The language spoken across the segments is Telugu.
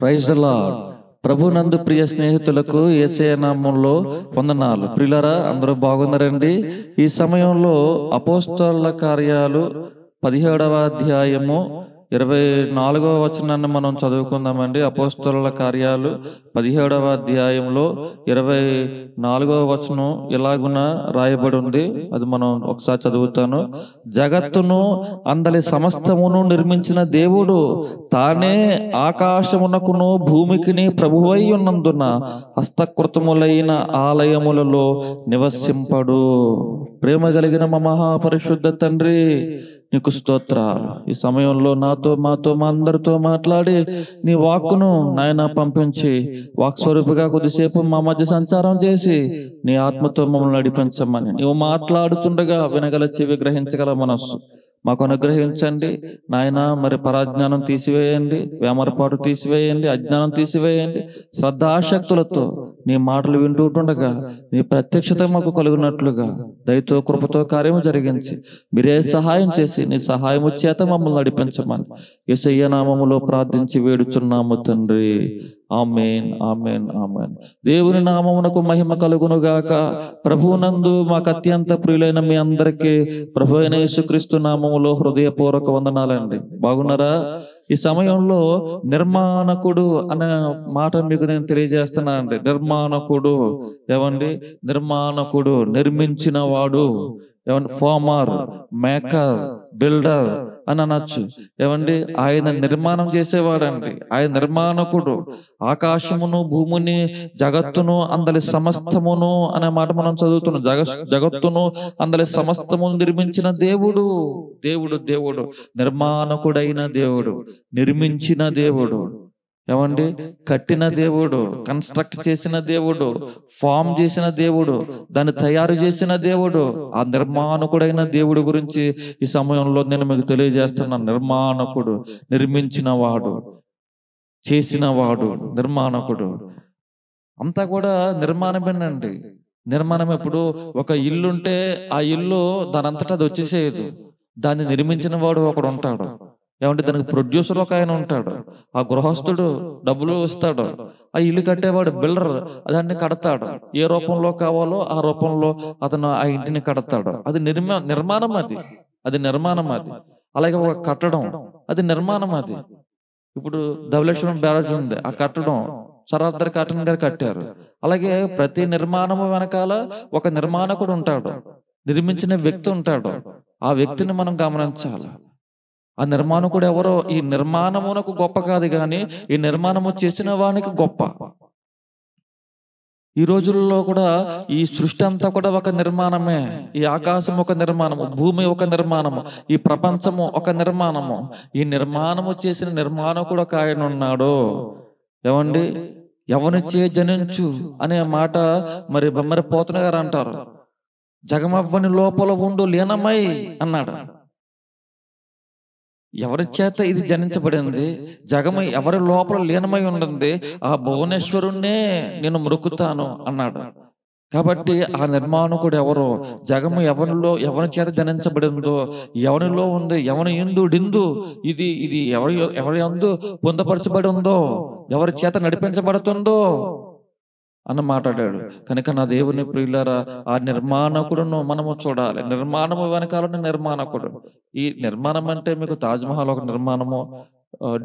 ప్రైజ్ లాడ్ నందు ప్రియ స్నేహితులకు ఏసే నామంలో వందనాలు ప్రిలరా అందరూ బాగున్నారండి ఈ సమయంలో అపోస్తల కార్యాలు పదిహేడవ అధ్యాయము ఇరవై నాలుగవ వచనాన్ని మనం చదువుకుందామండి అపోస్తల కార్యాలు పదిహేడవ అధ్యాయంలో ఇరవై నాలుగవ వచనం ఇలాగున రాయబడి ఉంది అది మనం ఒకసారి చదువుతాను జగత్తును అందరి సమస్తమును నిర్మించిన దేవుడు తానే ఆకాశమునకును భూమికిని ప్రభువై ఉన్నందున హస్తకృతములైన ఆలయములలో నివసింపడు ప్రేమ కలిగిన మహాపరిశుద్ధ తండ్రి నీకు స్తోత్రాలు ఈ సమయంలో నాతో మాతో మా అందరితో మాట్లాడి నీ వాక్కును నాయన పంపించి వాక్ స్వరూపుగా కొద్దిసేపు మా మధ్య సంచారం చేసి నీ ఆత్మతో మమ్మల్ని నడిపించమని నువ్వు మాట్లాడుతుండగా వినగల చెవి గ్రహించగల మనస్సు మాకు అనుగ్రహించండి నాయన మరి పరాజ్ఞానం తీసివేయండి వేమరపాటు తీసివేయండి అజ్ఞానం తీసివేయండి శ్రద్ధాశక్తులతో నీ మాటలు వింటుండగా నీ ప్రత్యక్షత మాకు కలుగునట్లుగా దయతో కృపతో కార్యము జరిగించి మీరే సహాయం చేసి నీ సహాయము చేత మమ్మల్ని నడిపించమని ఎసయ్య నామములో ప్రార్థించి వేడుచున్నాము తండ్రి ఆమెన్ ఆమెన్ ఆమెన్ దేవుని నామమునకు మహిమ కలుగునుగాక ప్రభునందు మాకు అత్యంత ప్రియులైన మీ అందరికీ ప్రభు అయిన యేసుక్రీస్తు నామములో హృదయపూర్వక వందనాలండి బాగున్నారా ఈ సమయంలో నిర్మాణకుడు అనే మాట మీకు నేను తెలియజేస్తున్నానండి నిర్మాణకుడు ఏమండి నిర్మాణకుడు నిర్మించిన వాడు ఏమంటే ఫార్మర్ మేకర్ బిల్డర్ అని అనొచ్చు ఏమండి ఆయన నిర్మాణం చేసేవాడండి ఆయన నిర్మాణకుడు ఆకాశమును భూముని జగత్తును అందరి సమస్తమును అనే మాట మనం చదువుతున్నాం జగ జగత్తును అందరి సమస్తమును నిర్మించిన దేవుడు దేవుడు దేవుడు నిర్మాణకుడైన దేవుడు నిర్మించిన దేవుడు ఏమండి కట్టిన దేవుడు కన్స్ట్రక్ట్ చేసిన దేవుడు ఫామ్ చేసిన దేవుడు దాన్ని తయారు చేసిన దేవుడు ఆ నిర్మాణకుడైన దేవుడు గురించి ఈ సమయంలో నేను మీకు తెలియజేస్తున్న నిర్మాణకుడు నిర్మించిన వాడు చేసిన వాడు నిర్మాణకుడు అంతా కూడా నిర్మాణమేనండి నిర్మాణం ఎప్పుడు ఒక ఇల్లుంటే ఆ ఇల్లు దానంతటా అది వచ్చేసేయదు దాన్ని నిర్మించిన వాడు ఒకడు ఉంటాడు ఏమంటే దానికి ప్రొడ్యూసర్ ఒక ఆయన ఉంటాడు ఆ గృహస్థుడు డబ్బులు ఇస్తాడు ఆ ఇల్లు కట్టేవాడు బిల్డర్ దాన్ని కడతాడు ఏ రూపంలో కావాలో ఆ రూపంలో అతను ఆ ఇంటిని కడతాడు అది నిర్మా నిర్మాణం అది అది నిర్మాణం అది అలాగే ఒక కట్టడం అది నిర్మాణం అది ఇప్పుడు ధవలేశ్వరం బ్యారేజ్ ఉంది ఆ కట్టడం సరాద్దరి కాటన్ గారు కట్టారు అలాగే ప్రతి నిర్మాణము వెనకాల ఒక నిర్మాణకుడు ఉంటాడు నిర్మించిన వ్యక్తి ఉంటాడు ఆ వ్యక్తిని మనం గమనించాలి ఆ నిర్మాణం కూడా ఎవరో ఈ నిర్మాణమునకు గొప్ప కాదు కానీ ఈ నిర్మాణము చేసిన వానికి గొప్ప ఈ రోజుల్లో కూడా ఈ సృష్టి అంతా కూడా ఒక నిర్మాణమే ఈ ఆకాశం ఒక నిర్మాణము భూమి ఒక నిర్మాణము ఈ ప్రపంచము ఒక నిర్మాణము ఈ నిర్మాణము చేసిన నిర్మాణకుడు ఒక ఆయన ఉన్నాడు ఏమండి ఎవనిచ్చే జనించు అనే మాట మరి బొమ్మరి పోతున్న గారు అంటారు జగమవ్వని లోపల ఉండు లీనమై అన్నాడు ఎవరి చేత ఇది జనించబడింది జగము ఎవరి లోపల లీనమై ఉండింది ఆ భువనేశ్వరుణ్ణే నేను మృక్కుతాను అన్నాడు కాబట్టి ఆ నిర్మాణకుడు ఎవరు జగము ఎవరిలో ఎవరి చేత జనించబడిందో ఎవరిలో ఉంది ఎవరి ఇందు డిందు ఇది ఇది ఎవరి ఎవరి అందు పొందపరచబడి ఉందో ఎవరి చేత నడిపించబడుతుందో అని మాట్లాడాడు కనుక నా దేవుని ప్రియులారా ఆ నిర్మాణకుడును మనము చూడాలి నిర్మాణము వెనకాలని నిర్మాణకుడు ఈ నిర్మాణం అంటే మీకు తాజ్మహల్ ఒక నిర్మాణము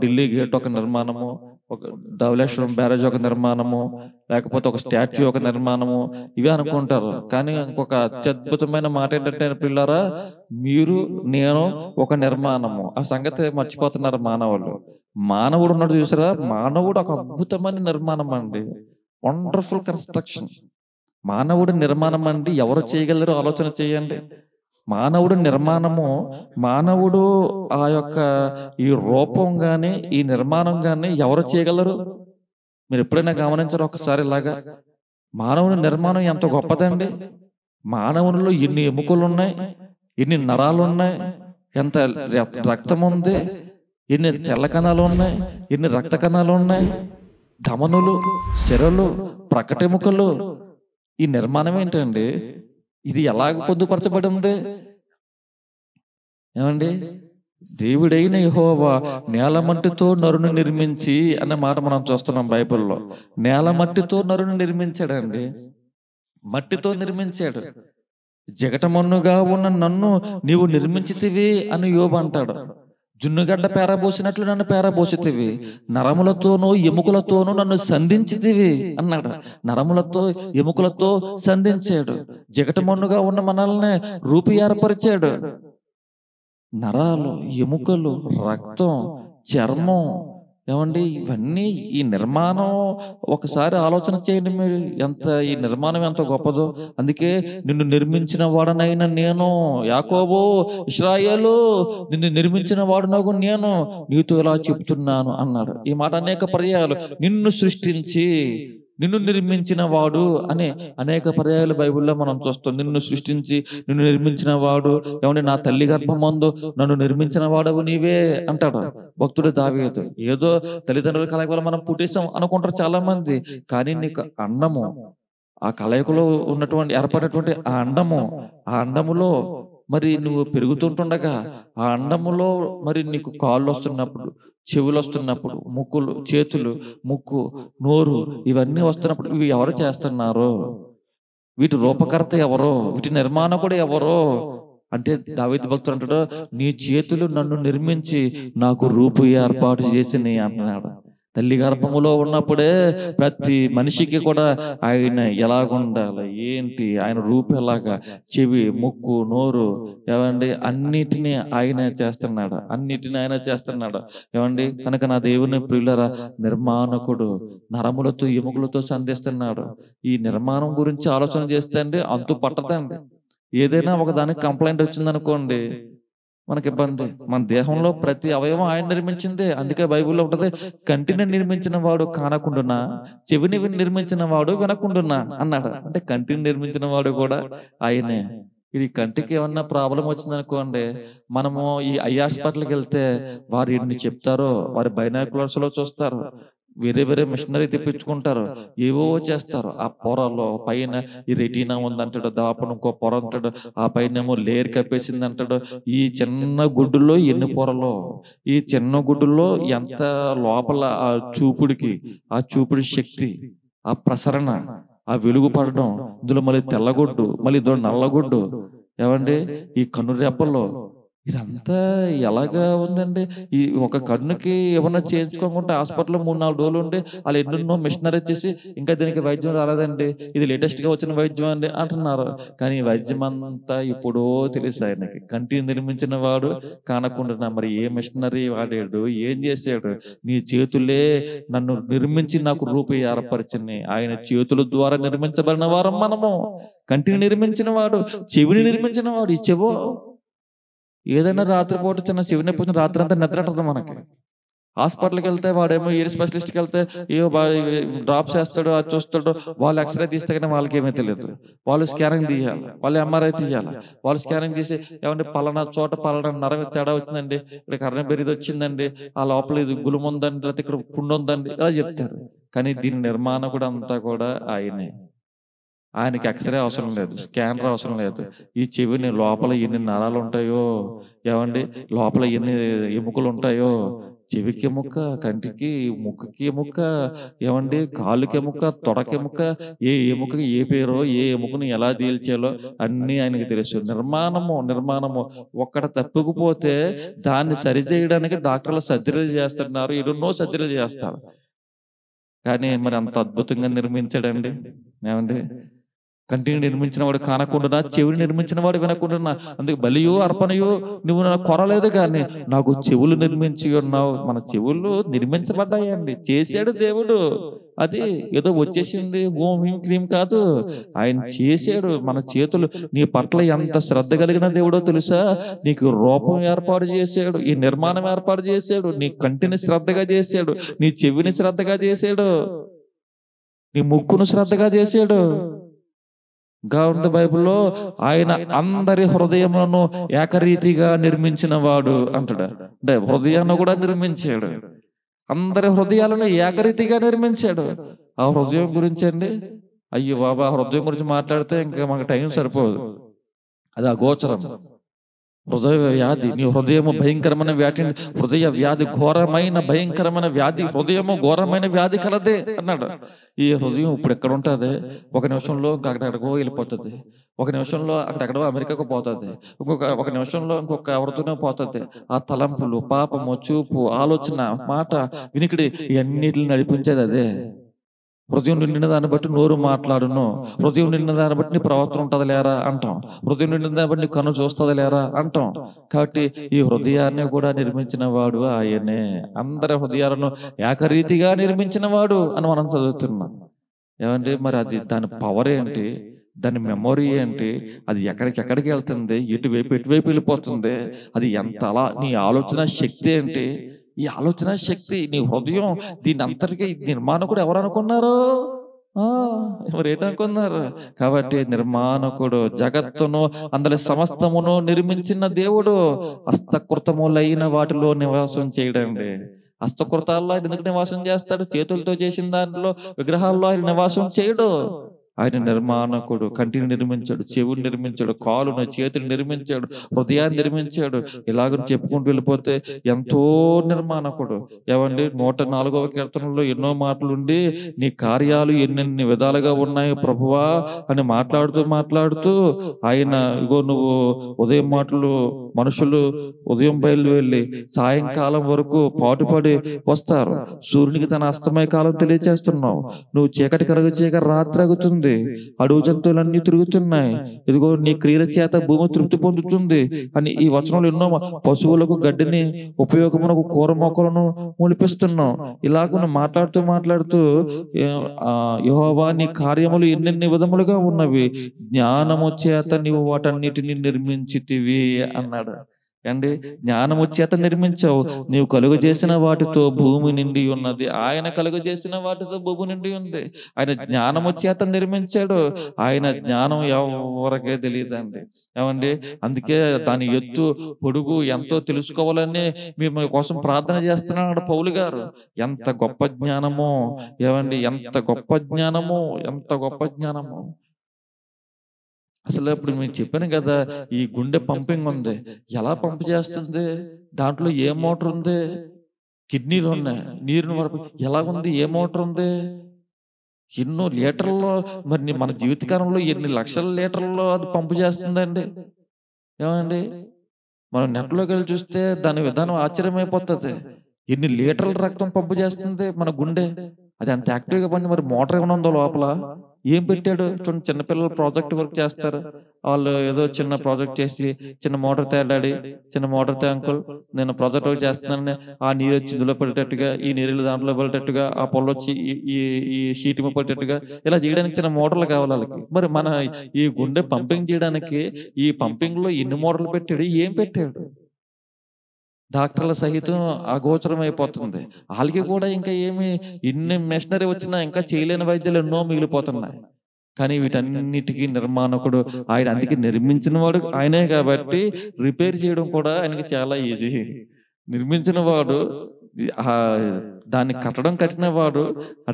ఢిల్లీ గేట్ ఒక నిర్మాణము ఒక ధవలేశ్వరం బ్యారేజ్ ఒక నిర్మాణము లేకపోతే ఒక స్టాచ్యూ ఒక నిర్మాణము ఇవే అనుకుంటారు కానీ ఇంకొక అత్యద్భుతమైన మాట ఏంటంటే పిల్లరా మీరు నేను ఒక నిర్మాణము ఆ సంగతి మర్చిపోతున్నారు మానవులు మానవుడు ఉన్నాడు చూసారా మానవుడు ఒక అద్భుతమైన నిర్మాణం అండి వండర్ఫుల్ కన్స్ట్రక్షన్ మానవుడి నిర్మాణం అండి ఎవరు చేయగలరు ఆలోచన చేయండి మానవుడు నిర్మాణము మానవుడు ఆ యొక్క ఈ రూపం కానీ ఈ నిర్మాణం కానీ ఎవరు చేయగలరు మీరు ఎప్పుడైనా గమనించరు ఒకసారి ఇలాగా మానవుని నిర్మాణం ఎంత గొప్పదండి మానవునిలో ఎన్ని ఎముకలు ఉన్నాయి ఎన్ని నరాలు ఉన్నాయి ఎంత రక్తం ఉంది ఎన్ని తెల్ల కణాలు ఉన్నాయి ఎన్ని రక్త కణాలు ఉన్నాయి ధమనులు శిరలు ప్రకటెముకలు ఈ నిర్మాణం ఏంటండి ఇది ఎలాగ పొందుపరచబడి ఉంది ఏమండి దేవుడైన యహోవా నేల మట్టితో నరును నిర్మించి అనే మాట మనం చూస్తున్నాం బైబిల్లో నేల మట్టితో నరును నిర్మించాడండి మట్టితో నిర్మించాడు జగటమన్నుగా ఉన్న నన్ను నీవు నిర్మించితివి అని యోబు అంటాడు జున్నుగడ్డ పేరబోసినట్లు నన్ను పేరబోసితివి నరములతోనూ ఎముకలతోనూ నన్ను సంధించితివి అన్నాడు నరములతో ఎముకలతో సంధించాడు జగటమన్నుగా ఉన్న మనల్ని రూపి ఏర్పరిచాడు నరాలు ఎముకలు రక్తం చర్మం ఏమండి ఇవన్నీ ఈ నిర్మాణం ఒకసారి ఆలోచన చేయండి మీరు ఎంత ఈ నిర్మాణం ఎంత గొప్పదో అందుకే నిన్ను నిర్మించిన వాడనైనా నేను యాకోబో ఇస్రాయలు నిన్ను నిర్మించిన వాడునగు నేను నీతో ఇలా చెప్తున్నాను అన్నాడు ఈ మాట అనేక పర్యాలు నిన్ను సృష్టించి నిన్ను నిర్మించిన వాడు అనే అనేక పర్యాయాలు బైబుల్లో మనం చూస్తాం నిన్ను సృష్టించి నిన్ను నిర్మించిన వాడు ఏమంటే నా తల్లి గర్భమందు నన్ను నిర్మించిన వాడవు నీవే అంటాడు భక్తుడు దావేదు ఏదో తల్లిదండ్రుల కలయికలో మనం పుట్టేసాం అనుకుంటారు చాలా మంది కానీ నీకు అన్నము ఆ కలయికలో ఉన్నటువంటి ఏర్పడినటువంటి ఆ అండము ఆ అండములో మరి నువ్వు పెరుగుతుంటుండగా ఆ అండములో మరి నీకు కాళ్ళు వస్తున్నప్పుడు చెవులు వస్తున్నప్పుడు ముక్కులు చేతులు ముక్కు నోరు ఇవన్నీ వస్తున్నప్పుడు ఇవి ఎవరు చేస్తున్నారో వీటి రూపకర్త ఎవరో వీటి నిర్మాణ కూడా ఎవరో అంటే దావేది భక్తుడు అంటాడు నీ చేతులు నన్ను నిర్మించి నాకు రూపు ఏర్పాటు చేసినాయి అన్నాడు తల్లి గర్భములో ఉన్నప్పుడే ప్రతి మనిషికి కూడా ఆయన ఎలాగుండాలి ఏంటి ఆయన రూపు ఎలాగా చెవి ముక్కు నోరు ఏమండి అన్నిటినీ ఆయన చేస్తున్నాడు అన్నిటిని ఆయన చేస్తున్నాడు ఏమండి కనుక నా దేవుని ప్రియులరా నిర్మాణకుడు నరములతో ఎముకలతో సంధిస్తున్నాడు ఈ నిర్మాణం గురించి ఆలోచన చేస్తే అండి అంతు పట్టదండి ఏదైనా ఒక దానికి కంప్లైంట్ వచ్చిందనుకోండి మనకి ఇబ్బంది మన దేహంలో ప్రతి అవయవం ఆయన నిర్మించిందే అందుకే బైబుల్లో ఉంటది కంటిని నిర్మించిన వాడు కానకుండా చెవిని నిర్మించిన వాడు వినకుండా అన్నాడు అంటే కంటిని నిర్మించిన వాడు కూడా ఆయనే ఇది కంటికి ఏమన్నా ప్రాబ్లం వచ్చింది అనుకోండి మనము ఈ ఐ హాస్పిటల్కి వెళ్తే వారు ఎన్ని చెప్తారో వారి బైనాకులర్స్ లో చూస్తారు వేరే వేరే మిషనరీ తెప్పించుకుంటారు ఏవో చేస్తారు ఆ పొరలో పైన ఈ రెటీనా ఉందంటాడు దాపను ఇంకో పొర అంటాడు ఆ పైన ఏమో లేయర్ కప్పేసింది అంటాడు ఈ చిన్న గుడ్డులో ఎన్ని పొరలో ఈ చిన్న గుడ్డులో ఎంత లోపల ఆ చూపుడికి ఆ చూపుడి శక్తి ఆ ప్రసరణ ఆ వెలుగు పడడం ఇందులో మళ్ళీ తెల్లగొడ్డు మళ్ళీ ఇందులో నల్లగొడ్డు ఏమండి ఈ కన్ను రెప్పల్లో ఇదంతా ఎలాగా ఉందండి ఈ ఒక కన్నుకి ఏమన్నా చేయించుకోకుండా హాస్పిటల్లో మూడు నాలుగు రోజులు ఉండి వాళ్ళు ఎన్నెన్నో మిషనరీ చేసి ఇంకా దీనికి వైద్యం రాలేదండి ఇది లేటెస్ట్గా వచ్చిన వైద్యం అండి అంటున్నారు కానీ వైద్యం అంతా ఇప్పుడో తెలుసు ఆయనకి కంటి నిర్మించిన వాడు కానకుండా మరి ఏ మిషనరీ వాడాడు ఏం చేసాడు నీ చేతులే నన్ను నిర్మించి నాకు రూపు ఏర్పరిచింది ఆయన చేతుల ద్వారా నిర్మించబడిన వారం మనము కంటిని నిర్మించిన వాడు చెవిని నిర్మించిన వాడు ఈ చెవో ఏదైనా రాత్రిపూట చిన్న శివుని పూజ రాత్రి అంతా నిద్రటదు మనకి హాస్పిటల్కి వెళ్తే వాడేమో స్పెషలిస్ట్ స్పెషలిస్ట్కి వెళ్తే ఏ డ్రాప్స్ వేస్తాడు అది చూస్తాడు వాళ్ళు ఎక్స్రే తీస్తే కానీ వాళ్ళకి ఏమీ తెలియదు వాళ్ళు స్కానింగ్ తీయాలి వాళ్ళు ఎంఆర్ఐ తీయాలి వాళ్ళు స్కానింగ్ తీసి ఏమంటే పలానా చోట పలానా నరం తేడా వచ్చిందండి ఇక్కడ కరణ బెరిది వచ్చిందండి ఆ లోపల ఇది గులుముందండి లేకపోతే ఇక్కడ పుండు ఉందండి ఇలా చెప్తారు కానీ దీని నిర్మాణం కూడా అంతా కూడా ఆయనే ఆయనకి ఎక్స్రే అవసరం లేదు స్కానర్ అవసరం లేదు ఈ చెవిని లోపల ఎన్ని నరాలు ఉంటాయో ఏమండి లోపల ఎన్ని ఎముకలు ఉంటాయో చెవికి ముక్క కంటికి ముక్కుకి ముక్క ఏమండి కాలుకి ముక్క తొడకి ఎముక ఏ ఎముకకి ఏ పేరో ఏ ఎముకను ఎలా డీల్ చేయాలో అన్నీ ఆయనకి తెలుసు నిర్మాణము నిర్మాణము ఒక్కడ తప్పుకుపోతే దాన్ని సరిచేయడానికి డాక్టర్లు సర్జరీలు చేస్తున్నారు ఎన్నో సర్జరీలు చేస్తారు కానీ మరి అంత అద్భుతంగా నిర్మించాడండి ఏమండి కంటిని నిర్మించిన వాడు కానకుండా చెవిని వాడు వినకుండా అందుకే బలియో అర్పణయో నువ్వు నా కొరలేదు కానీ నాకు చెవులు నిర్మించి ఉన్నావు మన చెవులు నిర్మించబడ్డాయండి చేశాడు దేవుడు అది ఏదో వచ్చేసింది ఓం హీం క్రీం కాదు ఆయన చేశాడు మన చేతులు నీ పట్ల ఎంత శ్రద్ధ కలిగిన దేవుడో తెలుసా నీకు రూపం ఏర్పాటు చేశాడు ఈ నిర్మాణం ఏర్పాటు చేశాడు నీ కంటిని శ్రద్ధగా చేశాడు నీ చెవిని శ్రద్ధగా చేశాడు నీ ముక్కును శ్రద్ధగా చేశాడు గవర్న బైబుల్లో ఆయన అందరి హృదయములను ఏకరీతిగా నిర్మించిన వాడు అంటాడు అంటే హృదయాన్ని కూడా నిర్మించాడు అందరి హృదయాలను ఏకరీతిగా నిర్మించాడు ఆ హృదయం గురించి అండి అయ్యో బాబా హృదయం గురించి మాట్లాడితే ఇంకా మాకు టైం సరిపోదు అది ఆ గోచరం హృదయ వ్యాధి నీ హృదయము భయంకరమైన వ్యాధి హృదయ వ్యాధి ఘోరమైన భయంకరమైన వ్యాధి హృదయము ఘోరమైన వ్యాధి కలదే అన్నాడు ఈ హృదయం ఇప్పుడు ఎక్కడ ఉంటుంది ఒక నిమిషంలో అక్కడెక్కడికో వెళ్ళిపోతుంది ఒక నిమిషంలో అక్కడెక్కడో అమెరికాకు పోతుంది ఇంకొక ఒక నిమిషంలో ఇంకొక ఎవరితోనే పోతుంది ఆ తలంపులు పాపము చూపు ఆలోచన మాట వినికిడి ఇవన్నిటిని నడిపించేది అదే హృదయం నిండిన దాన్ని బట్టి నోరు మాట్లాడును హృదయం నిండిన దాన్ని బట్టి నీ ప్రవర్తన ఉంటుంది లేరా అంటాం హృదయం నిండిన దాన్ని బట్టి నీ కన్ను చూస్తుంది లేరా అంటాం కాబట్టి ఈ హృదయాన్ని కూడా నిర్మించిన వాడు ఆయనే అందరి హృదయాలను ఏకరీతిగా నిర్మించిన వాడు అని మనం చదువుతున్నాం ఏమంటే మరి అది దాని పవర్ ఏంటి దాని మెమొరీ ఏంటి అది ఎక్కడికి ఎక్కడికి వెళ్తుంది ఎటువైపు ఎటువైపు వెళ్ళిపోతుంది అది ఎంత అలా నీ ఆలోచన శక్తి ఏంటి ఈ ఆలోచన శక్తి నీ హృదయం దీని అంతటికీ నిర్మాణకుడు ఎవరు అనుకున్నారు ఏంటనుకున్నారు కాబట్టి నిర్మాణకుడు జగత్తును అందరి సమస్తమును నిర్మించిన దేవుడు హస్తకృతములైన వాటిలో నివాసం చేయడండి హస్తకృతాల్లో ఎందుకు నివాసం చేస్తాడు చేతులతో చేసిన దాంట్లో విగ్రహాల్లో ఆయన నివాసం చేయడు ఆయన నిర్మాణకుడు కంటిని నిర్మించాడు చెవులు నిర్మించాడు కాలును చేతులు నిర్మించాడు హృదయాన్ని నిర్మించాడు ఇలాగని చెప్పుకుంటూ వెళ్ళిపోతే ఎంతో నిర్మాణకుడు ఏమండి నూట నాలుగవ కీర్తనలో ఎన్నో మాటలుండి నీ కార్యాలు ఎన్నెన్ని విధాలుగా ఉన్నాయి ప్రభువా అని మాట్లాడుతూ మాట్లాడుతూ ఆయన ఇగో నువ్వు ఉదయం మాటలు మనుషులు ఉదయం బయలు వెళ్ళి సాయంకాలం వరకు పాటుపడి వస్తారు సూర్యునికి తన అస్తమయ కాలం తెలియచేస్తున్నావు నువ్వు చీకటి కరగ చీకటి రాత్రి అగుతుంది పొందుతుంది అడుగు జంతువులన్నీ తిరుగుతున్నాయి ఇదిగో నీ క్రియల చేత భూమి తృప్తి పొందుతుంది అని ఈ వచనంలో ఎన్నో పశువులకు గడ్డిని ఉపయోగమునకు కూర మొక్కలను ములిపిస్తున్నాం ఇలాగున మాట్లాడుతూ మాట్లాడుతూ యహోవా నీ కార్యములు ఎన్నెన్ని విధములుగా ఉన్నవి జ్ఞానము చేత నీవు వాటన్నిటిని నిర్మించితివి అన్నాడు అండి జ్ఞానము చేత నిర్మించావు నీవు కలుగజేసిన వాటితో భూమి నిండి ఉన్నది ఆయన కలుగజేసిన వాటితో భూమి నిండి ఉంది ఆయన జ్ఞానము చేత నిర్మించాడు ఆయన జ్ఞానం ఎవరికే తెలియదండి ఏమండి అందుకే దాని ఎత్తు పొడుగు ఎంతో తెలుసుకోవాలని మేము కోసం ప్రార్థన చేస్తున్నాడు పౌలు గారు ఎంత గొప్ప జ్ఞానము ఏమండి ఎంత గొప్ప జ్ఞానము ఎంత గొప్ప జ్ఞానము అసలు ఇప్పుడు మేము చెప్పాను కదా ఈ గుండె పంపింగ్ ఉంది ఎలా పంప్ చేస్తుంది దాంట్లో ఏ మోటార్ ఉంది కిడ్నీలు ఉన్నాయి నీరుని వరకు ఎలాగుంది ఏ మోటార్ ఉంది ఎన్నో లీటర్లో మరి మన జీవితకాలంలో ఎన్ని లక్షల లీటర్లో అది పంపు చేస్తుందండి ఏమండి మనం నెట్లోకి వెళ్ళి చూస్తే దాని విధానం ఆశ్చర్యమైపోతుంది ఎన్ని లీటర్ల రక్తం పంపు చేస్తుంది మన గుండె అది అంత యాక్టివ్గా పని మరి మోటార్ ఏమైనా ఉందో లోపల ఏం పెట్టాడు చూడండి చిన్నపిల్లలు ప్రాజెక్ట్ వర్క్ చేస్తారు వాళ్ళు ఏదో చిన్న ప్రాజెక్ట్ చేసి చిన్న మోటార్ తేడాడి చిన్న మోటార్ తే నేను ప్రాజెక్ట్ వర్క్ చేస్తున్నాను ఆ నీరు వచ్చి ఇందులో పడేటట్టుగా ఈ నీళ్ళు దాంట్లో పడేటట్టుగా ఆ పొలం వచ్చి ఈ ఈ షీట్ పడేటట్టుగా ఇలా చేయడానికి చిన్న మోటార్లు కావాలి వాళ్ళకి మరి మన ఈ గుండె పంపింగ్ చేయడానికి ఈ పంపింగ్లో ఎన్ని మోటార్లు పెట్టాడు ఏం పెట్టాడు డాక్టర్ల సహితం అగోచరం అయిపోతుంది వాళ్ళకి కూడా ఇంకా ఏమి ఇన్ని మిషనరీ వచ్చినా ఇంకా చేయలేని వైద్యాలు ఎన్నో మిగిలిపోతున్నాయి కానీ వీటన్నిటికీ నిర్మాణకుడు ఆయన అందుకే నిర్మించిన వాడు ఆయనే కాబట్టి రిపేర్ చేయడం కూడా ఆయనకి చాలా ఈజీ నిర్మించిన వాడు దాన్ని కట్టడం కట్టిన వాడు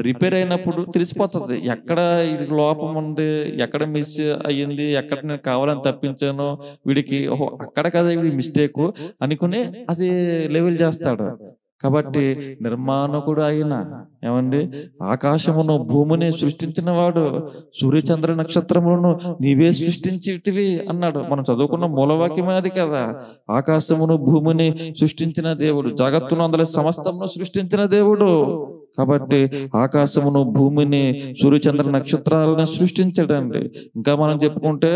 రిపేర్ అయినప్పుడు తెలిసిపోతుంది ఎక్కడ లోపం ఉంది ఎక్కడ మిస్ అయ్యింది ఎక్కడ నేను కావాలని తప్పించాను వీడికి ఓహో అక్కడ కదా వీడి మిస్టేక్ అనుకుని అది లెవెల్ చేస్తాడు కాబట్టి నిర్మాణకుడు ఆయన ఏమండి ఆకాశమును భూమిని సృష్టించిన వాడు సూర్యచంద్ర నక్షత్రములను నీవే సృష్టించిటివి అన్నాడు మనం చదువుకున్న మూలవాక్యమే అది కదా ఆకాశమును భూమిని సృష్టించిన దేవుడు జగత్తును అందులో సమస్తమును సృష్టించిన దేవుడు కాబట్టి ఆకాశమును భూమిని సూర్యచంద్ర నక్షత్రాలను సృష్టించడండి ఇంకా మనం చెప్పుకుంటే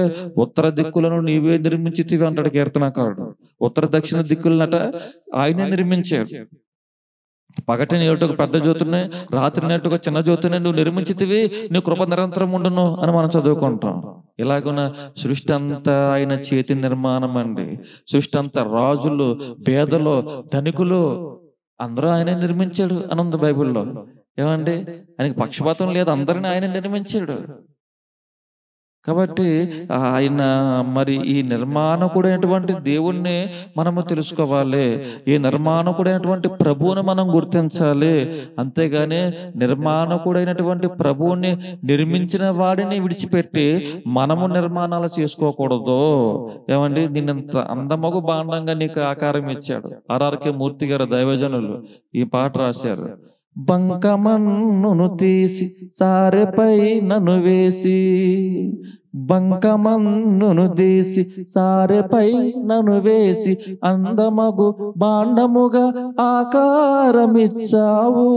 ఉత్తర దిక్కులను నీవే నిర్మించితివి అంటాడు కీర్తనకారుడు ఉత్తర దక్షిణ దిక్కులనట ఆయనే నిర్మించాడు పగటి నేటకు పెద్ద జ్యోతిని రాత్రి నేటకు చిన్న జ్యోతిని నువ్వు నిర్మించితివి నీ కృప నిరంతరం ఉండను అని మనం చదువుకుంటాం ఇలాగున సృష్టి అంతా ఆయన చేతి నిర్మాణం అండి సృష్టి అంతా రాజులు పేదలు ధనికులు అందరూ ఆయనే నిర్మించాడు అని ఉంది బైబిల్లో ఏమండి ఆయనకి పక్షపాతం లేదు అందరిని ఆయన నిర్మించాడు కాబట్టి ఆయన మరి ఈ నిర్మాణకుడైనటువంటి దేవుణ్ణి మనము తెలుసుకోవాలి ఈ నిర్మాణకుడైనటువంటి ప్రభువుని మనం గుర్తించాలి అంతేగాని నిర్మాణకుడైనటువంటి ప్రభువుని నిర్మించిన వాడిని విడిచిపెట్టి మనము నిర్మాణాలు చేసుకోకూడదు ఏమండి నిన్న అందమగు బాండంగా నీకు ఆకారం ఇచ్చాడు ఆర్ఆర్కే మూర్తి గారు దైవజనులు ఈ పాట రాశారు బంకమన్నును తీసి సారెపై నను వేసి బంకమన్నును తీసి సారెపై నను వేసి అందమగు బాండముగా ఆకారమిచ్చావు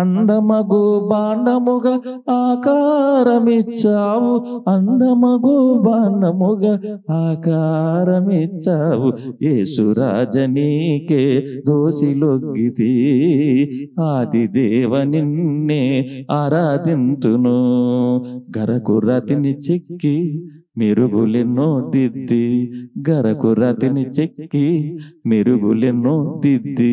అందమగు బాణముగా ఆకారమిచ్చావు అందమగు బాణముగా ఆకారమిచ్చావు యేసురాజనీకే దోసిలొగ్గితి ఆది దేవ నిన్నే ఆరాధింతును రతిని చెక్కి మెరుగులెన్నో దిద్ది గరకు రతిని చెక్కి మెరుగులెన్నో దిద్ది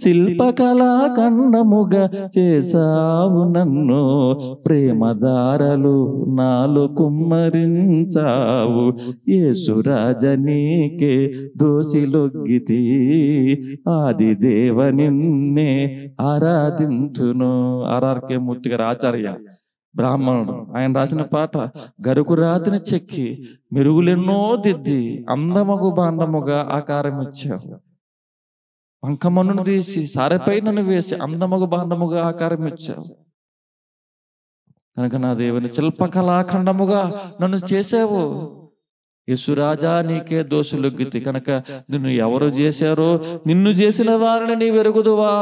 శిల్పకళా కన్నముగా చేశావు నన్ను ప్రేమదారలు నాలు కుమ్మరించావు యేసురాజనీకే దోసిలొగ్గితి ఆది దేవ నిన్నే ఆరాధించును ఆర్ఆర్కే మూర్తి ఆచార్య బ్రాహ్మణుడు ఆయన రాసిన పాట గరుకు రాతిని చెక్కి మెరుగులెన్నో దిద్ది అందమగు బాండముగా ఆకారం ఇచ్చావు పంకమన్నును తీసి సారెపై నన్ను వేసి అందమగు బాండముగా ఆకారం ఇచ్చావు కనుక నా దేవుని శిల్పకళాఖండముగా నన్ను చేసావు యసురాజా నీకే దోషులొగ్గితి కనుక నిన్ను ఎవరు చేశారో నిన్ను చేసిన వారిని నీ వెరుగుదువా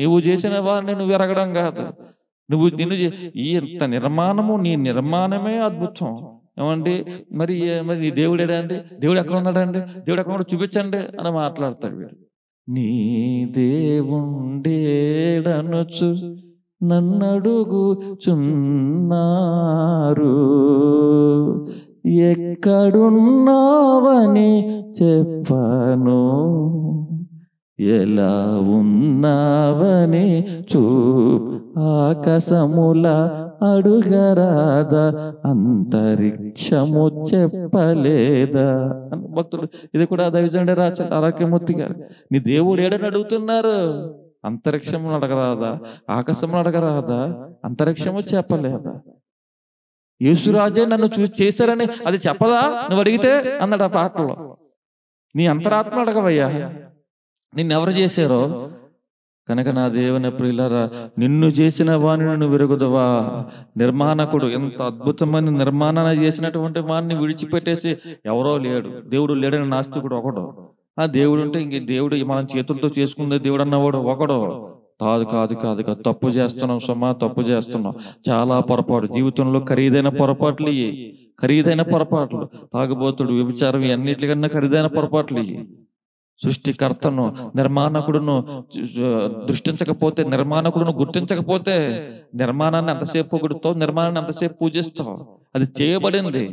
నీవు చేసిన వారిని నువ్వు ఎరగడం కాదు నువ్వు నిన్ను ఎంత నిర్మాణము నీ నిర్మాణమే అద్భుతం ఏమండి మరి మరి నీ దేవుడేడా అండి దేవుడు ఎక్కడ ఉన్నాడండి దేవుడు ఎక్కడ చూపించండి అని మాట్లాడతాడు వీడు నీ దేవుండేడనొచ్చు చున్నారు ఎక్కడున్నావని చెప్పను ఎలా ఉన్నావని చూ ఆకాశముల అడుగరాద అంతరిక్షము చెప్పలేదా అని భక్తుడు ఇది కూడా దైవజనుడే రాచ ఆరోగ్యమూర్తి గారు నీ దేవుడు ఏడని అడుగుతున్నారు అంతరిక్షము అడగరాదా ఆకాశమును అడగరాదా అంతరిక్షము చెప్పలేదా యేసురాజే నన్ను చూ చేశారని అది చెప్పదా నువ్వు అడిగితే అన్నాడు ఆ పాటలో నీ అంతరాత్మ అడగవయ్యా ఎవరు చేశారో కనుక నా దేవుని ప్రియులరా నిన్ను చేసిన వాణిని విరుగుదవా నిర్మాణకుడు ఎంత అద్భుతమైన నిర్మాణాన్ని చేసినటువంటి వాడిని విడిచిపెట్టేసి ఎవరో లేడు దేవుడు లేడని నాస్తికుడు ఒకడు ఆ దేవుడు అంటే ఇంక దేవుడు మనం చేతులతో చేసుకుందే దేవుడు అన్నవాడు ఒకడు కాదు కాదు కాదు కాదు తప్పు చేస్తున్నాం సుమా తప్పు చేస్తున్నాం చాలా పొరపాటు జీవితంలో ఖరీదైన పొరపాట్లు ఇవి ఖరీదైన పొరపాట్లు తాగుబోతుడు వ్యభిచారం ఇవన్నిటికన్నా ఖరీదైన పొరపాట్లు ఇవి సృష్టికర్తను నిర్మాణకుడును దృష్టించకపోతే నిర్మాణకుడును గుర్తించకపోతే నిర్మాణాన్ని ఎంతసేపు పొగుడుతావు నిర్మాణాన్ని ఎంతసేపు పూజిస్తావు అది చేయబడింది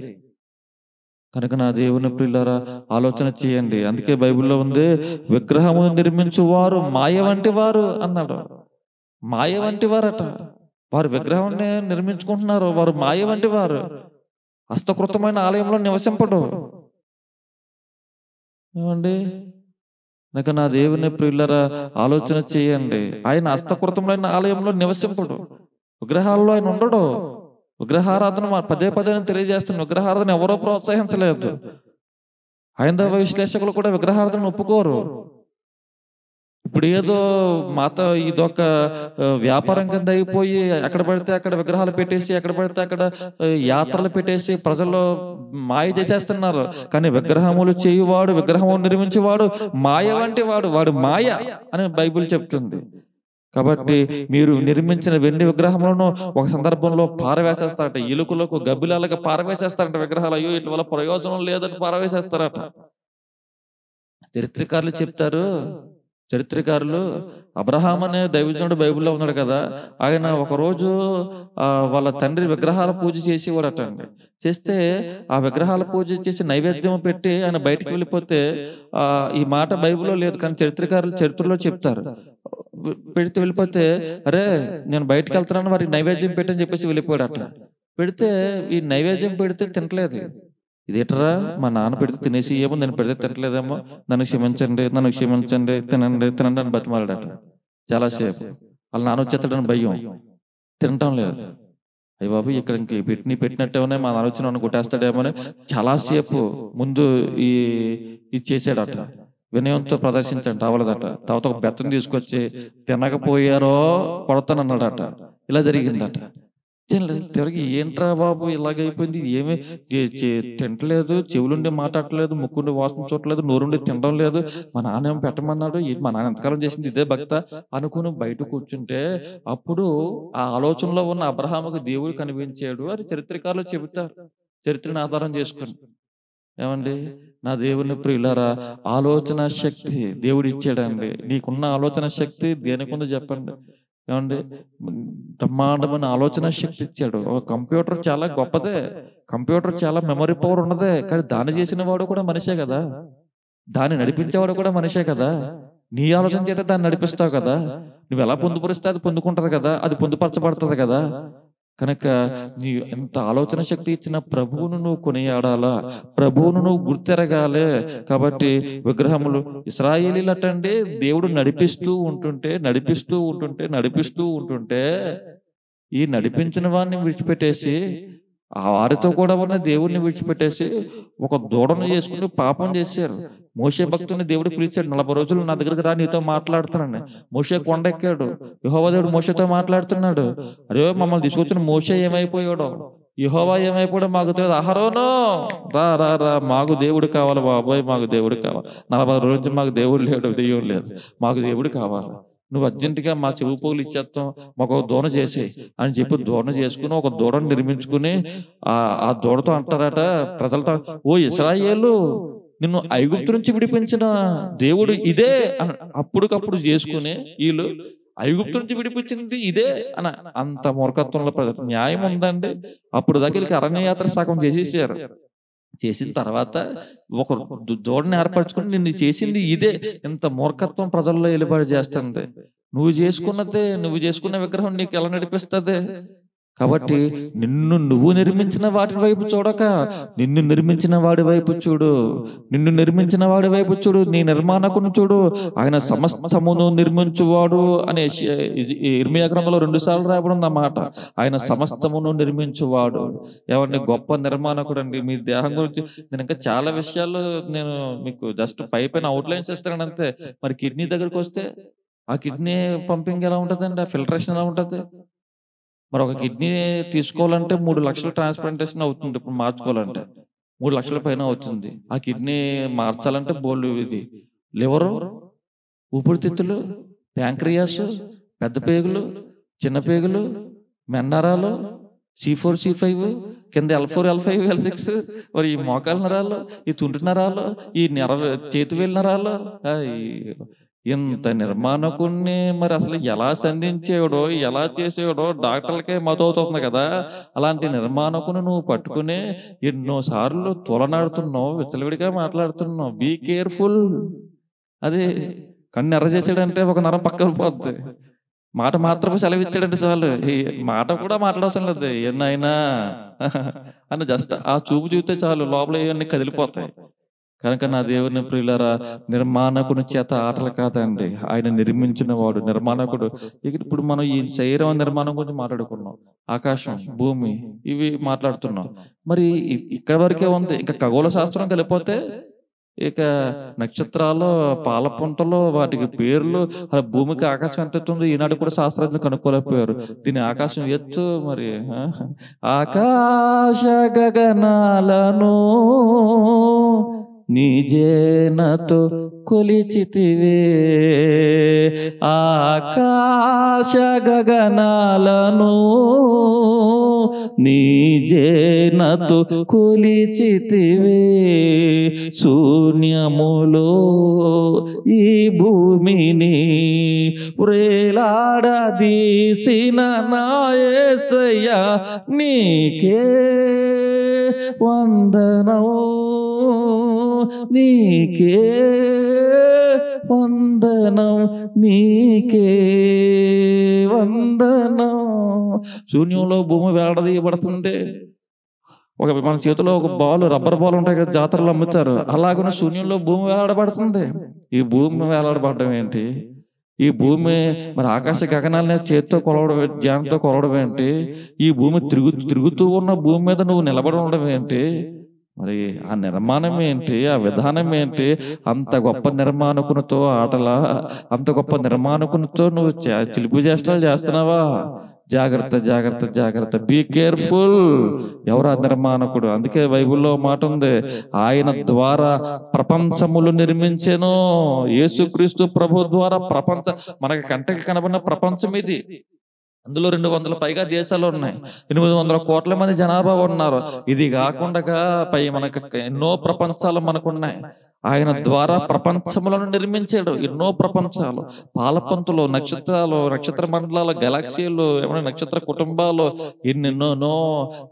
కనుక నా దేవుని పిల్లరా ఆలోచన చేయండి అందుకే బైబిల్లో ఉంది విగ్రహము వారు మాయ వంటి వారు అన్నాడు మాయ వంటి వారట వారు విగ్రహాన్ని నిర్మించుకుంటున్నారు వారు మాయ వంటి వారు హస్తకృతమైన ఆలయంలో నివసింపడు ఏమండి నాకు నా దేవుని ప్రియులరా ఆలోచన చేయండి ఆయన హస్తకృతమైన ఆలయంలో నివసింపడు విగ్రహాల్లో ఆయన ఉండడు విగ్రహారాధన పదే పదే తెలియజేస్తున్న విగ్రహారాధన ఎవరో ప్రోత్సహించలేదు హైందవ విశ్లేషకులు కూడా విగ్రహార్థను ఒప్పుకోరు ఇప్పుడు ఏదో మాత ఇదొక వ్యాపారం కింద అయిపోయి ఎక్కడ పడితే అక్కడ విగ్రహాలు పెట్టేసి ఎక్కడ పడితే అక్కడ యాత్రలు పెట్టేసి ప్రజలు మాయ చేసేస్తున్నారు కానీ విగ్రహములు చేయువాడు విగ్రహము నిర్మించేవాడు మాయ వంటి వాడు వాడు మాయ అని బైబిల్ చెప్తుంది కాబట్టి మీరు నిర్మించిన వెండి విగ్రహములను ఒక సందర్భంలో పారవేసేస్తారట ఎలుకలకు గబ్బిలాలకు పారవేసేస్తారంట విగ్రహాలు అయ్యో ఇటు వల్ల ప్రయోజనం లేదని పారవేసేస్తారట చరిత్రకారులు చెప్తారు చరిత్రకారులు అబ్రహాం అనే దైవజనుడు బైబిల్లో ఉన్నాడు కదా ఆయన ఒకరోజు వాళ్ళ తండ్రి విగ్రహాల పూజ చేసి వాడటండి చేస్తే ఆ విగ్రహాల పూజ చేసి నైవేద్యం పెట్టి ఆయన బయటికి వెళ్ళిపోతే ఆ ఈ మాట బైబిల్లో లేదు కానీ చరిత్రకారులు చరిత్రలో చెప్తారు పెడితే వెళ్ళిపోతే అరే నేను బయటకు వెళ్తున్నాను వారికి నైవేద్యం పెట్టని చెప్పేసి వెళ్ళిపోయాడు అట్లా పెడితే ఈ నైవేద్యం పెడితే తినట్లేదు ఇదేటరా మా నాన్న పెడితే తినేసి ఏమో నేను పెడితే తినట్లేదేమో నన్ను క్షమించండి నన్ను క్షమించండి తినండి తినండి అని బతిమాలడట చాలాసేపు వాళ్ళ నాన్న వచ్చేస్తాడని భయం తినటం లేదు అయ్య బాబు ఇక్కడ ఇంక పెట్టిన పెట్టినట్టేమో మా నాన్న వచ్చిన కొట్టేస్తాడేమో అని చాలాసేపు ముందు ఈ ఇది చేసాడట వినయంతో ప్రదర్శించండి అవ్వలేదట తర్వాత ఒక బెత్తం తీసుకొచ్చి తినకపోయారో కొడతానన్నాడట ఇలా జరిగిందట తిరిగి ఏంట్రా బాబు ఇలాగైపోయింది ఏమీ తింటలేదు చెవులుండి మాట్లాడలేదు ముక్కుండి వాసన చూడలేదు నోరుండి తినడం లేదు మా నాన్న ఏమో పెట్టమన్నాడు మా నాన్న ఎంతకాలం చేసింది ఇదే భక్త అనుకుని బయట కూర్చుంటే అప్పుడు ఆ ఆలోచనలో ఉన్న అబ్రహాముకు దేవుడు కనిపించాడు అని చరిత్రకారులు చెబుతారు చరిత్రను ఆధారం చేసుకుని ఏమండి నా దేవుని ప్రియులారా ఆలోచన శక్తి దేవుడు ఇచ్చాడండి నీకున్న ఆలోచన శక్తి దేనికుందో చెప్పండి ఏమండి బ్రహ్మాండమైన ఆలోచన శక్తి ఇచ్చాడు కంప్యూటర్ చాలా గొప్పదే కంప్యూటర్ చాలా మెమరీ పవర్ ఉన్నదే కానీ దాన్ని చేసిన వాడు కూడా మనిషే కదా దాన్ని నడిపించేవాడు కూడా మనిషే కదా నీ ఆలోచన చేత దాన్ని నడిపిస్తావు కదా నువ్వు ఎలా పొందుపరిస్తే అది పొందుకుంటది కదా అది పొందుపరచబడుతుంది కదా కనుక నీ ఎంత ఆలోచన శక్తి ఇచ్చిన ప్రభువును నువ్వు కొనియాడాలా ప్రభువును నువ్వు గుర్తెరగాలే కాబట్టి విగ్రహములు ఇస్రాయేలీలటండి దేవుడు నడిపిస్తూ ఉంటుంటే నడిపిస్తూ ఉంటుంటే నడిపిస్తూ ఉంటుంటే ఈ నడిపించిన వాడిని విడిచిపెట్టేసి ఆ వారితో కూడా ఉన్న దేవుడిని విడిచిపెట్టేసి ఒక దూడను చేసుకుని పాపం చేశారు మోసే భక్తుని దేవుడు పిలిచాడు నలభై రోజులు నా దగ్గరికి రా నీతో మాట్లాడుతున్నాను మోసే కొండెక్కాడు దేవుడు మోసతో మాట్లాడుతున్నాడు అరే మమ్మల్ని తీసుకొచ్చిన మోసే ఏమైపోయాడో యుహోవా ఏమైపోయాడో మాకు తెలియదు అహరోనో రా రా రా మాకు దేవుడు కావాలి బాబోయ్ మాకు దేవుడు కావాలి నలభై రోజులు మాకు దేవుడు లేడు దేవుడు లేదు మాకు దేవుడు కావాలి నువ్వు అర్జెంటుగా మా చెవు పోగులు ఇచ్చేస్తాం మాకు దూడ చేసే అని చెప్పి దూడ చేసుకుని ఒక దూడను నిర్మించుకుని ఆ దూడతో అంటారట ప్రజలతో ఓ ఇస్రాయేలు నిన్ను ఐగుప్తు నుంచి విడిపించిన దేవుడు ఇదే అప్పటికప్పుడు చేసుకుని వీళ్ళు ఐగుప్తు నుంచి విడిపించింది ఇదే అని అంత మూర్ఖత్వంలో న్యాయం ఉందండి అప్పుడు దగ్గరికి అరణ్యయాత్ర సగం చేసేసారు చేసిన తర్వాత ఒక దూడని ఏర్పరచుకుని నిన్ను చేసింది ఇదే ఇంత మూర్ఖత్వం ప్రజల్లో వెలుబడి చేస్తుంది నువ్వు చేసుకున్నదే నువ్వు చేసుకున్న విగ్రహం నీకు ఎలా నడిపిస్తుంది కాబట్టి నిన్ను నువ్వు నిర్మించిన వాటి వైపు చూడక నిన్ను నిర్మించిన వాడి వైపు చూడు నిన్ను నిర్మించిన వాడి వైపు చూడు నీ నిర్మాణకును చూడు ఆయన సమస్తమును నిర్మించువాడు అనే ఇర్మియా గ్రంథంలో రెండు సార్లు రాయబడింది అన్నమాట ఆయన సమస్తమును నిర్మించువాడు ఏమండి గొప్ప నిర్మాణకుడు అండి మీ దేహం గురించి నేను ఇంకా చాలా విషయాల్లో నేను మీకు జస్ట్ పై పైన అవుట్లైన్స్ ఇస్తాను అంతే మరి కిడ్నీ దగ్గరకు వస్తే ఆ కిడ్నీ పంపింగ్ ఎలా ఉంటుందండి ఆ ఫిల్టరేషన్ ఎలా ఉంటుంది మరి ఒక కిడ్నీ తీసుకోవాలంటే మూడు లక్షల ట్రాన్స్ప్లాంటేషన్ అవుతుంది ఇప్పుడు మార్చుకోవాలంటే మూడు లక్షల పైన అవుతుంది ఆ కిడ్నీ మార్చాలంటే బోల్డ్ ఇది లివరు ఊపిరితిత్తులు ప్యాంక్రియాస్ పెద్ద పేగులు చిన్న పేగులు మెన్నరాలు సి ఫోర్ సి ఫైవ్ కింద L four L five L six మరి ఈ మోకాల నరాలు ఈ తుంటి నరాలు ఈ నెర చేతి వేలు నరాలు ఇంత నిర్మాణకుణ్ణి మరి అసలు ఎలా సంధించేవాడో ఎలా చేసేవాడో డాక్టర్లకే మతవుతుంది కదా అలాంటి నిర్మాణకుని నువ్వు పట్టుకునే ఎన్నోసార్లు తొలనాడుతున్నావు విచ్చలవిడిగా మాట్లాడుతున్నావు బీ కేర్ఫుల్ అది కన్ను ఎర్ర చేసాడంటే ఒక నరం పక్కన పోద్ది మాట మాత్రమే సెలవిచ్చాడంటే చాలు మాట కూడా మాట్లాడవసరం లేదు ఎన్నైనా అని జస్ట్ ఆ చూపు చూస్తే చాలు లోపల ఇవన్నీ కదిలిపోతాయి కనుక నా దేవుని ప్రియులరా నిర్మాణకుని చేత ఆటలు కాదండి ఆయన నిర్మించిన వాడు నిర్మాణకుడు ఇప్పుడు మనం ఈ శరీరం నిర్మాణం గురించి మాట్లాడుకున్నాం ఆకాశం భూమి ఇవి మాట్లాడుతున్నాం మరి ఇక్కడ వరకే ఉంది ఇక ఖగోళ శాస్త్రం కలిపితే ఇక నక్షత్రాలు పాల పుంటలు వాటికి పేర్లు అలా భూమికి ఆకాశం ఎంత ఎత్తుందో ఈనాడు కూడా శాస్త్రజ్ఞులు కనుక్కోలేకపోయారు దీని ఆకాశం ఎత్తు మరి ఆకాశ గగనాలను నిజేనతో కొలిచితివే ఆకాశ గగనాలను నిజేనతో కొలిచితివే శూన్యములో ఈ భూమిని వ్రేలాడదీసిన నాయసయ్య నీకే వందనో నీకే వందనం నీకే వందనం శూన్యంలో భూమి వేలడదీయబడుతుంది ఒక మన చేతిలో ఒక బాల్ రబ్బర్ బాల్ ఉంటాయి కదా జాతరలు అమ్ముతారు అలాగే శూన్యంలో భూమి వేలాడబడుతుంది ఈ భూమి వేలాడబడడం ఏంటి ఈ భూమి మరి ఆకాశ గగనాలనే చేతితో కొలవడం జానంతో కొలవడం ఏంటి ఈ భూమి తిరుగు తిరుగుతూ ఉన్న భూమి మీద నువ్వు నిలబడి ఉండడం ఏంటి మరి ఆ నిర్మాణం ఏంటి ఆ విధానం ఏంటి అంత గొప్ప నిర్మాణకునితో ఆటలా అంత గొప్ప నిర్మాణకునితో నువ్వు చిలుపు చేష్టలు చేస్తున్నావా జాగ్రత్త జాగ్రత్త జాగ్రత్త బీ కేర్ఫుల్ ఎవరు ఆ నిర్మాణకుడు అందుకే వైబుల్లో మాట ఉంది ఆయన ద్వారా ప్రపంచములు నిర్మించాను యేసుక్రీస్తు ప్రభు ద్వారా ప్రపంచ మనకి కంటకి కనబడిన ప్రపంచం ఇది అందులో రెండు వందల పైగా దేశాలు ఉన్నాయి ఎనిమిది వందల కోట్ల మంది జనాభా ఉన్నారు ఇది కాకుండా పై మనకు ఎన్నో ప్రపంచాలు మనకున్నాయి ఆయన ద్వారా ప్రపంచములను నిర్మించాడు ఎన్నో ప్రపంచాలు పాలపంతులు నక్షత్రాలు నక్షత్ర మండలాలు గెలాక్సీలు ఏమైనా నక్షత్ర కుటుంబాలు ఎన్నెన్నోనో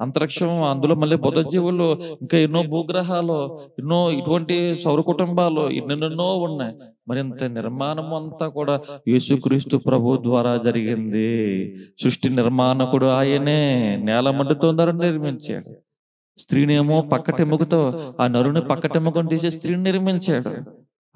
అంతరిక్షం అందులో మళ్ళీ బుధజీవులు ఇంకా ఎన్నో భూగ్రహాలు ఎన్నో ఇటువంటి సౌర కుటుంబాలు ఎన్నెన్నెన్నో ఉన్నాయి మరింత నిర్మాణం అంతా కూడా యేసుక్రీస్తు ప్రభు ద్వారా జరిగింది సృష్టి నిర్మాణకుడు ఆయనే నేల మడ్డుతోందని నిర్మించాడు స్త్రీనేమో పక్కటెముకతో ఆ నరుని పక్కటెముకను తీసి స్త్రీని నిర్మించాడు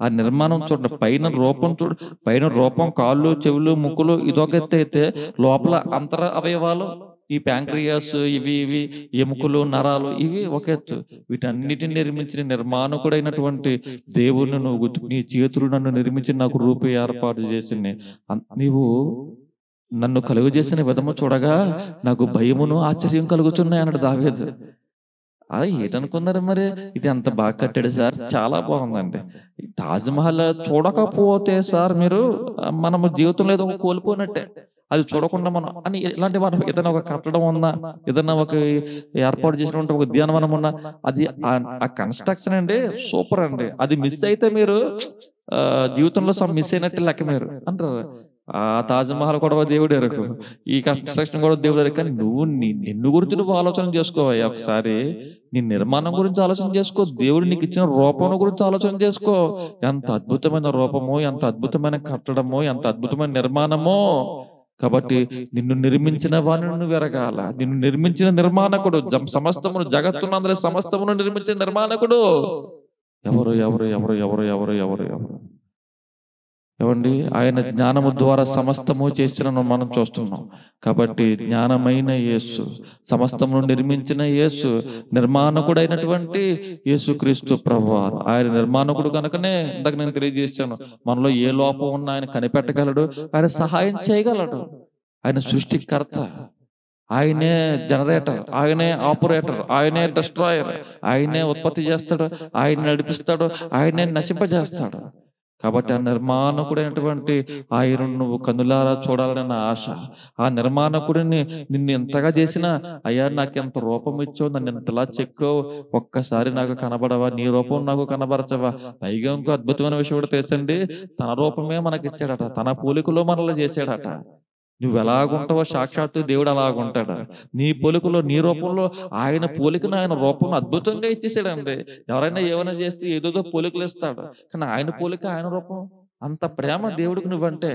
ఆ నిర్మాణం చూడండి పైన రూపం చూడ పైన రూపం కాళ్ళు చెవులు ముక్కులు ఇదొక ఎత్తు అయితే లోపల అంతర అవయవాలు ఈ ప్యాంక్రియాస్ ఇవి ఇవి ఎముకలు నరాలు ఇవి ఒక ఎత్తు వీటన్నిటిని నిర్మించిన నిర్మాణకుడైనటువంటి దేవుణ్ణి నువ్వు నీ చేతులు నన్ను నిర్మించి నాకు రూపు ఏర్పాటు చేసింది నీవు నన్ను కలుగు చేసిన విధము చూడగా నాకు భయమును ఆశ్చర్యం కలుగుతున్నాయి దావేది దావేదు ఏటనుకున్నారు మరి ఇది అంత బాగా కట్టాడు సార్ చాలా బాగుందండి తాజ్మహల్ చూడకపోతే సార్ మీరు మనము జీవితంలో ఏదో కోల్పోయినట్టే అది చూడకుండా మనం అని ఇలాంటి మనం ఏదైనా ఒక కట్టడం ఉన్నా ఏదైనా ఒక ఏర్పాటు చేసినటువంటి ఒక ఉద్యానవనం ఉన్నా అది ఆ కన్స్ట్రక్షన్ అండి సూపర్ అండి అది మిస్ అయితే మీరు జీవితంలో సమ్ మిస్ అయినట్టు లెక్క మీరు అంటారు ఆ తాజ్మహల్ కూడా దేవుడు ఎరకు ఈ కన్స్ట్రక్షన్ కూడా దేవుడు ఎరకు కానీ నువ్వు నిన్ను గురించి నువ్వు ఆలోచన చేసుకోవాలి ఒకసారి నీ నిర్మాణం గురించి ఆలోచన చేసుకో దేవుడు నీకు ఇచ్చిన రూపం గురించి ఆలోచన చేసుకో ఎంత అద్భుతమైన రూపము ఎంత అద్భుతమైన కట్టడము ఎంత అద్భుతమైన నిర్మాణమో కాబట్టి నిన్ను నిర్మించిన వాని నువ్వు ఎరగాల నిన్ను నిర్మించిన నిర్మాణకుడు సమస్తమును జగత్తునందరి సమస్తమును నిర్మించిన నిర్మాణకుడు ఎవరు ఎవరు ఎవరు ఎవరు ఎవరు ఎవరు ఎవరు ఏమండి ఆయన జ్ఞానము ద్వారా సమస్తము చేసిన మనం చూస్తున్నాం కాబట్టి జ్ఞానమైన యేసు సమస్తమును నిర్మించిన యేసు నిర్మాణకుడు అయినటువంటి యేసుక్రీస్తు ప్రభువారు ఆయన నిర్మాణకుడు కనుకనే ఇంతకు నేను తెలియజేశాను మనలో ఏ లోపం ఉన్నా ఆయన కనిపెట్టగలడు ఆయన సహాయం చేయగలడు ఆయన సృష్టికర్త ఆయనే జనరేటర్ ఆయనే ఆపరేటర్ ఆయనే డిస్ట్రాయర్ ఆయనే ఉత్పత్తి చేస్తాడు ఆయన నడిపిస్తాడు ఆయనే నశింపజేస్తాడు కాబట్టి ఆ నిర్మాణకుడైనటువంటి ఆయన నువ్వు కనులారా చూడాలన్న ఆశ ఆ నిర్మాణకుడిని నిన్ను ఎంతగా చేసినా అయ్యా నాకు ఎంత రూపం ఇచ్చో నన్ను ఎంతలా చెక్కో ఒక్కసారి నాకు కనబడవా నీ రూపం నాకు కనబరచవా పైగా ఇంకో అద్భుతమైన విషయం కూడా తెలుసండి తన రూపమే మనకిచ్చాడట తన పోలికలో మనల్ని చేశాడట నువ్వు ఎలాగుంటావో సాక్షాత్తు దేవుడు అలాగుంటాడు నీ పోలికలో నీ రూపంలో ఆయన పోలికను ఆయన రూపం అద్భుతంగా ఇచ్చేసాడండి ఎవరైనా ఏమైనా చేస్తే ఏదోదో పోలికలు ఇస్తాడు కానీ ఆయన పోలిక ఆయన రూపం అంత ప్రేమ దేవుడికి నువ్వంటే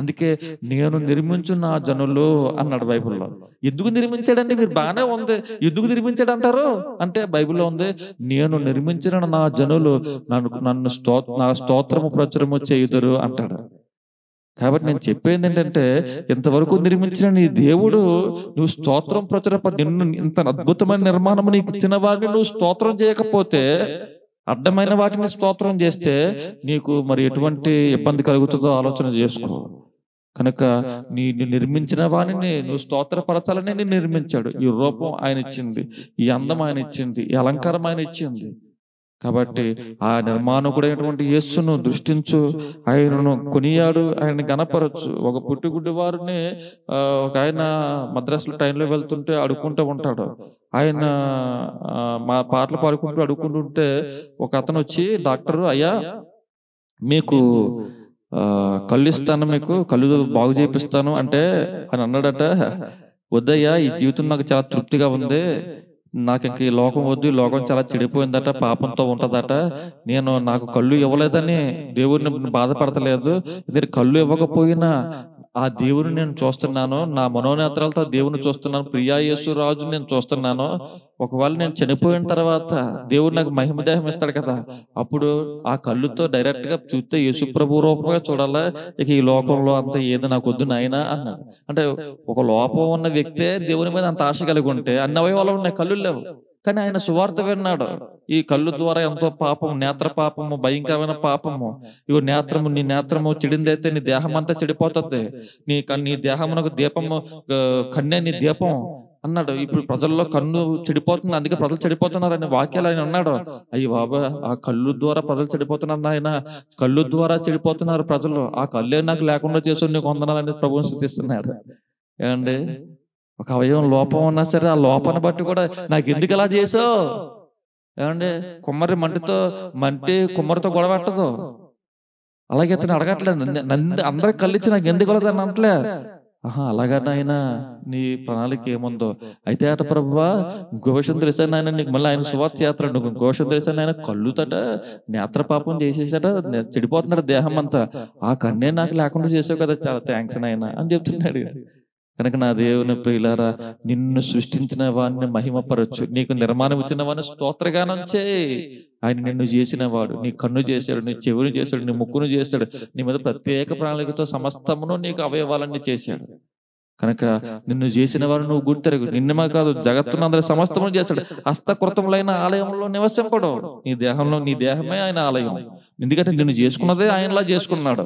అందుకే నేను నిర్మించు నా జనులు అన్నాడు బైబిల్లో ఎందుకు నిర్మించాడండి మీరు బాగానే ఉంది ఎందుకు నిర్మించాడు అంటారు అంటే బైబిల్లో ఉంది నేను నిర్మించిన నా జనులు నన్ను నన్ను స్తో నా స్తోత్రము ప్రచురము చేయుదురు అంటాడు కాబట్టి నేను చెప్పేది ఏంటంటే ఇంతవరకు నిర్మించిన నీ దేవుడు నువ్వు స్తోత్రం ప్రచురప నిన్ను ఇంత అద్భుతమైన నిర్మాణం నీకు ఇచ్చిన వాడిని నువ్వు స్తోత్రం చేయకపోతే అడ్డమైన వాటిని స్తోత్రం చేస్తే నీకు మరి ఎటువంటి ఇబ్బంది కలుగుతుందో ఆలోచన చేసుకో కనుక నీ నిర్మించిన వాణిని నువ్వు స్తోత్రపరచాలని నేను నిర్మించాడు ఈ రూపం ఆయన ఇచ్చింది ఈ అందం ఆయన ఇచ్చింది ఈ అలంకారం ఆయన ఇచ్చింది కాబట్టి ఆ నిర్మాణకుడైనటువంటి యేస్సును దృష్టించు ఆయనను కొనియాడు ఆయన గనపరచు ఒక పుట్టిగుడ్డి వారిని ఒక ఆయన మద్రాసులో టైంలో వెళ్తుంటే అడుక్కుంటూ ఉంటాడు ఆయన మా పాటలు పాడుకుంటూ అడుక్కుంటుంటే ఒక అతను వచ్చి డాక్టరు అయ్యా మీకు కళ్ళు ఇస్తాను మీకు కళ్ళు బాగు చేపిస్తాను అంటే అని అన్నాడట వద్దయ్యా ఈ జీవితం నాకు చాలా తృప్తిగా ఉంది నాకు ఇంక ఈ లోకం వద్దు లోకం చాలా చెడిపోయిందట పాపంతో ఉంటుందట నేను నాకు కళ్ళు ఇవ్వలేదని దేవుడిని బాధపడతలేదు ఇది కళ్ళు ఇవ్వకపోయినా ఆ దేవుని నేను చూస్తున్నాను నా మనోనేత్రాలతో దేవుని చూస్తున్నాను ప్రియా రాజు నేను చూస్తున్నాను ఒకవేళ నేను చనిపోయిన తర్వాత దేవుడు నాకు మహిమదేహం ఇస్తాడు కదా అప్పుడు ఆ కళ్ళుతో డైరెక్ట్ గా చూస్తే యేసు ప్రభు రూపంగా చూడాలా ఇక ఈ లోకంలో అంత ఏది నాకు వద్దు నాయనా అన్నాడు అంటే ఒక లోపం ఉన్న వ్యక్తే దేవుని మీద అంత ఆశ కలిగి ఉంటే అన్ని అవయవాలు ఉన్నాయి కళ్ళు లేవు కానీ ఆయన సువార్త విన్నాడు ఈ కళ్ళు ద్వారా ఎంతో పాపము నేత్ర పాపము భయంకరమైన పాపము ఇవి నేత్రము నీ నేత్రము చెడిందైతే నీ దేహం అంతా చెడిపోతుంది నీ నీ దేహమునకు దీపము కన్నే నీ దీపం అన్నాడు ఇప్పుడు ప్రజల్లో కన్ను చెడిపోతుంది అందుకే ప్రజలు చెడిపోతున్నారు అనే వాక్యాలు ఆయన అన్నాడు అయ్యి బాబా ఆ కళ్ళు ద్వారా ప్రజలు చెడిపోతున్నారు ఆయన కళ్ళు ద్వారా చెడిపోతున్నారు ప్రజలు ఆ కళ్ళే నాకు లేకుండా చేసి నీకు వందనాలని ప్రభుత్వం స్థితిస్తున్నాడు ఏమండి ఒక అవయవం లోపం ఉన్నా సరే ఆ లోపాన్ని బట్టి కూడా నాకు ఎందుకు ఇలా చేసావు ఏమండి కుమ్మరి మంటితో మంటి కుమ్మరితో పెట్టదు అలాగే అతను అడగట్లేదు నన్ను అందరికి కలిసి నాకు ఎందుకు గొడవదని అంటలే ఆహా అలాగా నాయన నీ ప్రణాళిక ఏముందో అయితే అట ప్రభా ఘోషం తెలిసాను ఆయన నీకు మళ్ళీ ఆయన సువాత చేస్తాడు నువ్వు ఘోషం తెలిసాను ఆయన కళ్ళుతట నేత్ర పాపం చేసేసాట చెడిపోతున్నాడు దేహం అంతా ఆ కన్నే నాకు లేకుండా చేసావు కదా చాలా థ్యాంక్స్ నాయన అని చెప్తున్నాడు కనుక నా దేవుని ప్రియులారా నిన్ను సృష్టించిన వాడిని మహిమపరచు నీకు నిర్మాణం ఇచ్చిన వాడిని స్తోత్రగానం ఆయన నిన్ను చేసిన వాడు నీ కన్ను చేశాడు నీ చెవిని చేశాడు నీ ముక్కును చేశాడు నీ మీద ప్రత్యేక ప్రణాళికతో సమస్తమును నీకు అవయవాలన్నీ చేశాడు కనుక నిన్ను చేసిన వారు నువ్వు గుర్తెరగు నిన్నమే కాదు జగత్తును అందరి సమస్తమును చేస్తాడు హస్తకృతములైన ఆలయంలో నివసింపడు నీ దేహంలో నీ దేహమే ఆయన ఆలయం ఎందుకంటే నిన్ను చేసుకున్నదే ఆయనలా చేసుకున్నాడు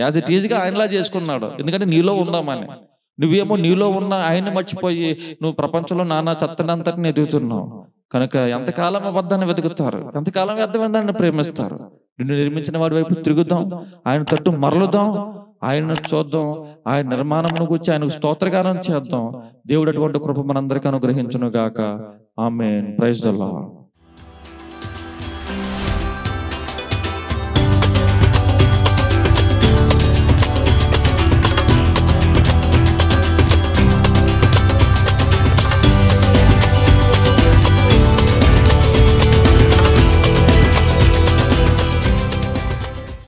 యాజ్ ఇట్ ఈజ్గా ఆయనలా చేసుకున్నాడు ఎందుకంటే నీలో ఉందామని నువ్వేమో నీలో ఉన్న ఆయన్ని మర్చిపోయి నువ్వు ప్రపంచంలో నానా చెత్తనంతటిని ఎదుగుతున్నావు కనుక ఎంతకాలం అబద్ధాన్ని వెతుకుతారు ఎంతకాలం వ్యర్థమైందాన్ని ప్రేమిస్తారు నిన్ను నిర్మించిన వాడి వైపు తిరుగుదాం ఆయన తట్టు మరలుదాం ఆయన చూద్దాం ఆయన నిర్మాణమును గురించి ఆయనకు స్తోత్రగానం చేద్దాం దేవుడు అటువంటి కృప మనందరికీ అనుగ్రహించను గాక ఆమె ప్రైజ్ దల్లా